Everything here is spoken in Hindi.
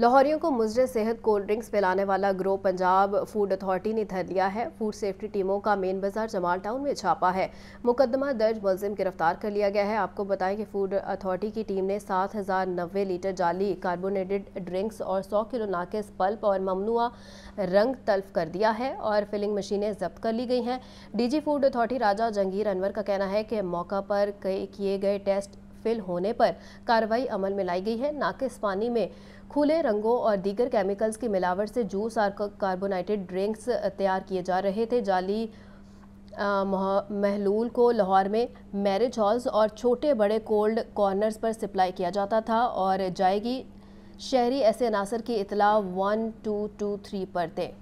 लाहौरियों को मुजर सेहत कोल्ड ड्रिंक्स पिलाने वाला ग्रो पंजाब फूड अथॉरिटी ने धर लिया है फूड सेफ्टी टीमों का मेन बाजार जमाल टाउन में छापा है मुकदमा दर्ज मुलिम गिरफ्तार कर लिया गया है आपको बताएं कि फूड अथॉरिटी की टीम ने सात हज़ार नब्बे लीटर जाली कार्बोनेटेड ड्रिंक्स और सौ किलो नाकिस पल्प और ममनुआ रंग तल्फ कर दिया है और फिलिंग मशीनें जब्त कर ली गई हैं the food authority Raja Jangir Anwar का कहना है कि मौका पर किए गए टेस्ट फेल होने पर कार्रवाई अमल में लाई गई है नाकिस पानी में खुले रंगों और दीगर केमिकल्स की मिलावट से जूस और कार्बोनाइटेड ड्रिंक्स तैयार किए जा रहे थे जाली महलूल को लाहौर में मैरिज हॉल्स और छोटे बड़े कोल्ड कॉर्नर्स पर सप्लाई किया जाता था और जाएगी शहरी ऐसे अनासर की इतला वन टू टू थ्री पर थे